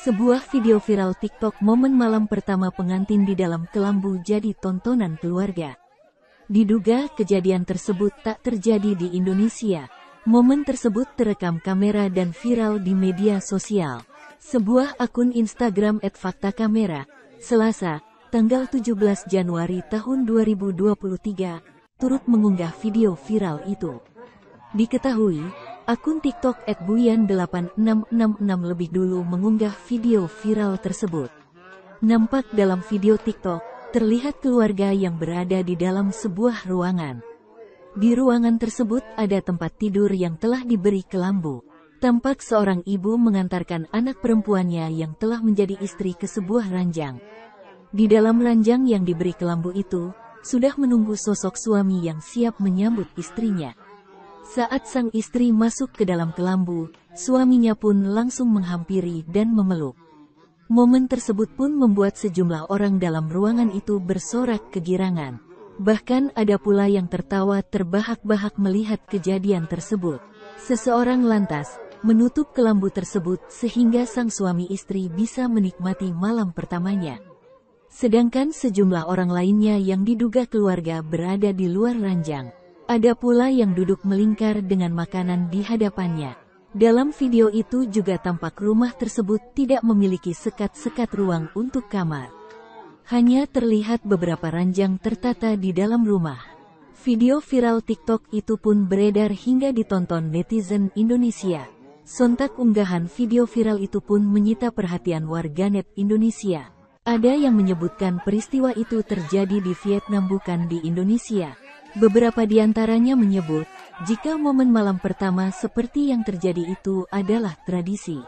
Sebuah video viral TikTok momen malam pertama pengantin di dalam kelambu jadi tontonan keluarga. Diduga kejadian tersebut tak terjadi di Indonesia. Momen tersebut terekam kamera dan viral di media sosial. Sebuah akun Instagram @faktakamera, Selasa, tanggal 17 Januari tahun 2023, turut mengunggah video viral itu. Diketahui, akun TikTok @buyan8666 lebih dulu mengunggah video viral tersebut. Nampak dalam video TikTok, terlihat keluarga yang berada di dalam sebuah ruangan. Di ruangan tersebut ada tempat tidur yang telah diberi kelambu. Tampak seorang ibu mengantarkan anak perempuannya yang telah menjadi istri ke sebuah ranjang. Di dalam ranjang yang diberi kelambu itu, sudah menunggu sosok suami yang siap menyambut istrinya. Saat sang istri masuk ke dalam kelambu, suaminya pun langsung menghampiri dan memeluk. Momen tersebut pun membuat sejumlah orang dalam ruangan itu bersorak kegirangan. Bahkan ada pula yang tertawa terbahak-bahak melihat kejadian tersebut. Seseorang lantas menutup kelambu tersebut sehingga sang suami istri bisa menikmati malam pertamanya. Sedangkan sejumlah orang lainnya yang diduga keluarga berada di luar ranjang. Ada pula yang duduk melingkar dengan makanan di hadapannya. Dalam video itu juga tampak rumah tersebut tidak memiliki sekat-sekat ruang untuk kamar. Hanya terlihat beberapa ranjang tertata di dalam rumah. Video viral TikTok itu pun beredar hingga ditonton netizen Indonesia. Sontak unggahan video viral itu pun menyita perhatian warganet Indonesia. Ada yang menyebutkan peristiwa itu terjadi di Vietnam bukan di Indonesia. Beberapa di antaranya menyebut, jika momen malam pertama seperti yang terjadi itu adalah tradisi.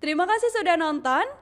Terima kasih sudah nonton.